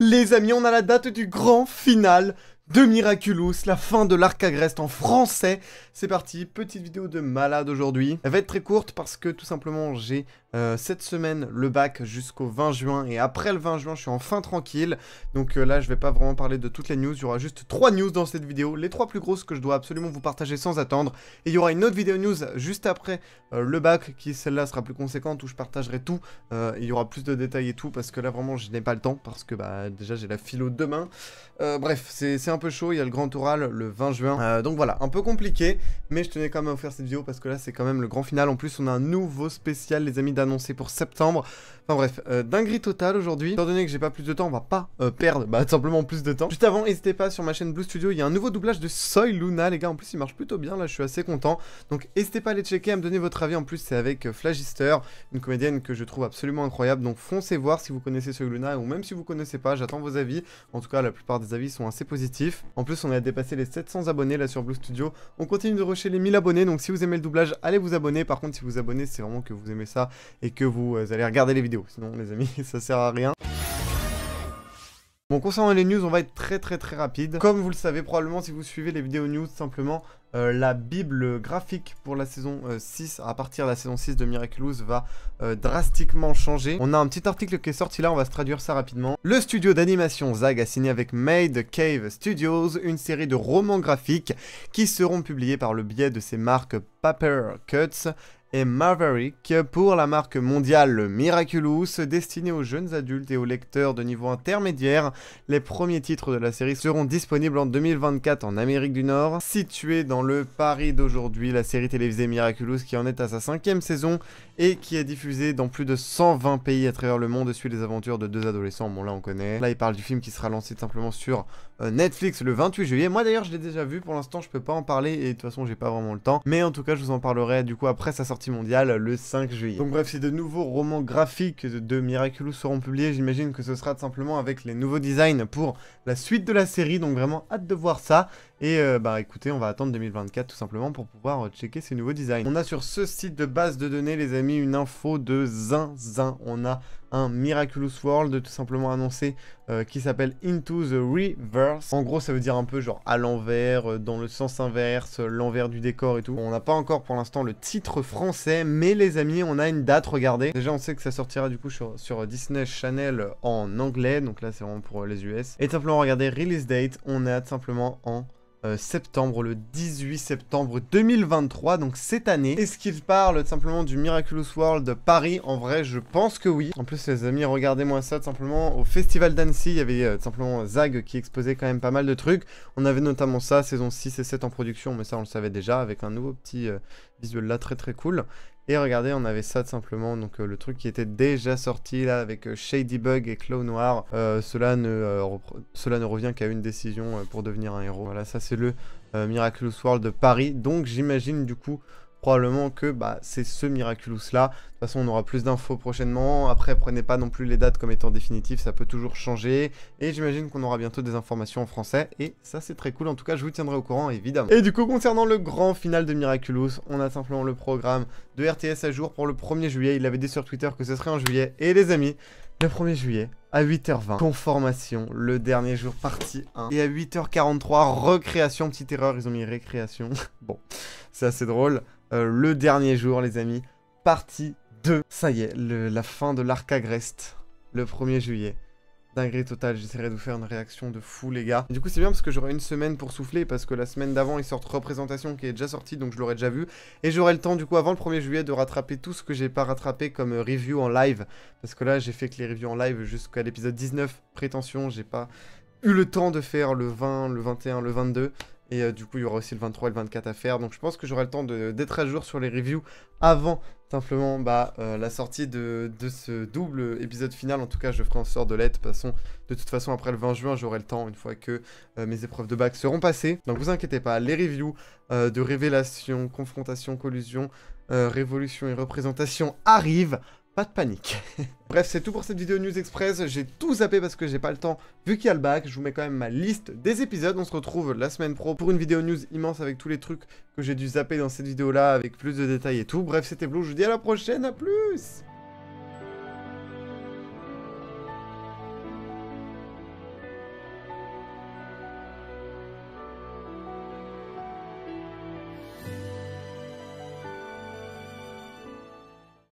Les amis, on a la date du grand final de Miraculous, la fin de l'arc agreste en français. C'est parti, petite vidéo de malade aujourd'hui. Elle va être très courte parce que tout simplement j'ai euh, cette semaine le bac jusqu'au 20 juin et après le 20 juin je suis enfin tranquille. Donc euh, là je vais pas vraiment parler de toutes les news, il y aura juste trois news dans cette vidéo, les trois plus grosses que je dois absolument vous partager sans attendre. Et il y aura une autre vidéo news juste après euh, le bac qui celle-là sera plus conséquente où je partagerai tout. il y aura plus de détails et tout parce que là vraiment je n'ai pas le temps parce que bah déjà j'ai la philo demain. bref, c'est un un peu chaud, il y a le grand oral le 20 juin. Euh, donc voilà, un peu compliqué, mais je tenais quand même à vous faire cette vidéo parce que là c'est quand même le grand final. En plus on a un nouveau spécial les amis d'annoncer pour septembre. Enfin bref, euh, dinguerie totale aujourd'hui. Étant donné que j'ai pas plus de temps, on va pas euh, perdre bah, simplement plus de temps. Juste avant, n'hésitez pas sur ma chaîne Blue Studio, il y a un nouveau doublage de Soy Luna les gars. En plus il marche plutôt bien, là je suis assez content. Donc n'hésitez pas à aller checker, à me donner votre avis. En plus c'est avec Flagister, une comédienne que je trouve absolument incroyable. Donc foncez voir si vous connaissez Soy Luna ou même si vous connaissez pas, j'attends vos avis. En tout cas la plupart des avis sont assez positifs. En plus, on a dépassé les 700 abonnés là sur Blue Studio. On continue de rusher les 1000 abonnés, donc si vous aimez le doublage, allez vous abonner. Par contre, si vous abonnez, c'est vraiment que vous aimez ça et que vous euh, allez regarder les vidéos. Sinon, les amis, ça sert à rien. Bon, concernant les news, on va être très très très rapide. Comme vous le savez probablement si vous suivez les vidéos news, simplement, euh, la bible graphique pour la saison 6, euh, à partir de la saison 6 de Miraculous, va euh, drastiquement changer. On a un petit article qui est sorti là, on va se traduire ça rapidement. Le studio d'animation ZAG a signé avec Made Cave Studios une série de romans graphiques qui seront publiés par le biais de ses marques Paper Cuts et Maverick pour la marque mondiale Miraculous, destinée aux jeunes adultes et aux lecteurs de niveau intermédiaire. Les premiers titres de la série seront disponibles en 2024 en Amérique du Nord. Située dans le Paris d'aujourd'hui, la série télévisée Miraculous qui en est à sa cinquième saison et qui est diffusé dans plus de 120 pays à travers le monde et suit les aventures de deux adolescents. Bon, là, on connaît. Là, il parle du film qui sera lancé simplement sur euh, Netflix le 28 juillet. Moi, d'ailleurs, je l'ai déjà vu. Pour l'instant, je peux pas en parler et de toute façon, j'ai pas vraiment le temps. Mais en tout cas, je vous en parlerai du coup après sa sortie mondiale le 5 juillet. Donc, bref, si de nouveaux romans graphiques de Miraculous seront publiés, j'imagine que ce sera simplement avec les nouveaux designs pour la suite de la série. Donc, vraiment hâte de voir ça. Et euh, bah écoutez, on va attendre 2024 tout simplement pour pouvoir euh, checker ces nouveaux designs. On a sur ce site de base de données, les amis, une info de zinzin. On a un Miraculous World tout simplement annoncé euh, qui s'appelle Into the Reverse. En gros, ça veut dire un peu genre à l'envers, dans le sens inverse, l'envers du décor et tout. On n'a pas encore pour l'instant le titre français, mais les amis, on a une date, regardez. Déjà, on sait que ça sortira du coup sur, Disney Channel en anglais, donc là c'est vraiment pour les US. Et simplement, regardez, release date, on est simplement en euh, septembre, le 18 septembre 2023, donc cette année. Est-ce qu'il parle simplement du Miraculous World de Paris En vrai, je pense que oui. En plus, les amis, regardez-moi ça, tout simplement, au Festival d'Annecy, il y avait tout euh, simplement Zag qui exposait quand même pas mal de trucs. On avait notamment ça, saison 6 et 7 en production, mais ça, on le savait déjà, avec un nouveau petit euh, visuel là très très cool. Et regardez, on avait ça tout simplement, donc euh, le truc qui était déjà sorti là avec euh, Shady Bug et Clown Noir. Euh, cela, ne, cela ne revient qu'à une décision pour devenir un héros. Voilà, ça c'est le Miraculous World de Paris. Donc j'imagine du coup probablement que bah, c'est ce Miraculous-là. De toute façon, on aura plus d'infos prochainement. Après, prenez pas non plus les dates comme étant définitives, ça peut toujours changer. Et j'imagine qu'on aura bientôt des informations en français. Et ça, c'est très cool. En tout cas, je vous tiendrai au courant, évidemment. Et du coup, concernant le grand final de Miraculous, on a simplement le programme de RTS à jour pour le 1er juillet. Il avait dit sur Twitter que ce serait en juillet. Et les amis, le 1er juillet, à 8h20, conformation, le dernier jour, partie 1. Et à 8h43, recréation, petite erreur, ils ont mis récréation. bon, c'est assez drôle. Euh, le dernier jour, les amis, partie 2. Ça y est, la fin de l'arc le 1er juillet. Dinguerie total j'essaierai de vous faire une réaction de fou les gars. du coup c'est bien parce que j'aurai une semaine pour souffler parce que la semaine d'avant ils sortent représentation qui est déjà sortie donc je l'aurai déjà vu. Et j'aurai le temps du coup avant le 1er juillet de rattraper tout ce que j'ai pas rattrapé comme euh, review en live. Parce que là j'ai fait que les reviews en live jusqu'à l'épisode 19, prétention, j'ai pas eu le temps de faire le 20, le 21, le 22. Et euh, du coup, il y aura aussi le 23 et le 24 à faire. Donc je pense que j'aurai le temps d'être à jour sur les reviews avant simplement bah, euh, la sortie de, ce double épisode final. En tout cas, je ferai en sorte de l'être. De toute façon, après le 20 juin, j'aurai le temps une fois que euh, mes épreuves de bac seront passées. Donc vous inquiétez pas, les reviews de révélation, confrontation, collusion, révolution et représentation arrivent. Pas de panique. Bref, c'est tout pour cette vidéo News Express. J'ai tout zappé parce que j'ai pas le temps vu qu'il y a le bac. Je vous mets quand même ma liste des épisodes. On se retrouve la semaine pro pour une vidéo news immense avec tous les trucs que j'ai dû zapper dans cette vidéo là avec plus de détails et tout. Bref, c'était Blue. Je vous dis à la prochaine. À plus!